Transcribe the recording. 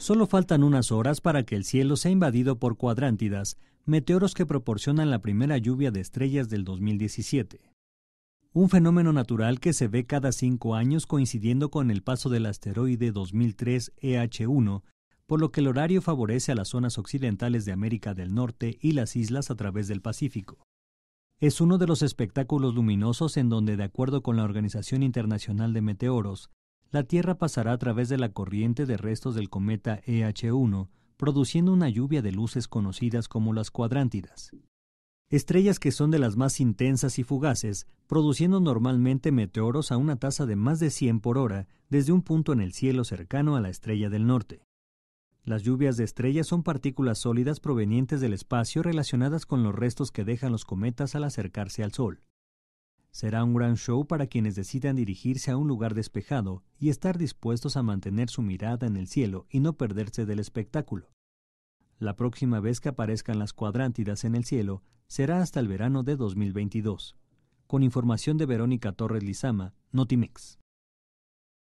Solo faltan unas horas para que el cielo sea invadido por cuadrántidas, meteoros que proporcionan la primera lluvia de estrellas del 2017. Un fenómeno natural que se ve cada cinco años coincidiendo con el paso del asteroide 2003 EH1, por lo que el horario favorece a las zonas occidentales de América del Norte y las islas a través del Pacífico. Es uno de los espectáculos luminosos en donde, de acuerdo con la Organización Internacional de Meteoros, la Tierra pasará a través de la corriente de restos del cometa EH1, produciendo una lluvia de luces conocidas como las cuadrántidas. Estrellas que son de las más intensas y fugaces, produciendo normalmente meteoros a una tasa de más de 100 por hora desde un punto en el cielo cercano a la estrella del norte. Las lluvias de estrellas son partículas sólidas provenientes del espacio relacionadas con los restos que dejan los cometas al acercarse al Sol. Será un gran show para quienes decidan dirigirse a un lugar despejado y estar dispuestos a mantener su mirada en el cielo y no perderse del espectáculo. La próxima vez que aparezcan las cuadrántidas en el cielo será hasta el verano de 2022. Con información de Verónica Torres Lizama, Notimex.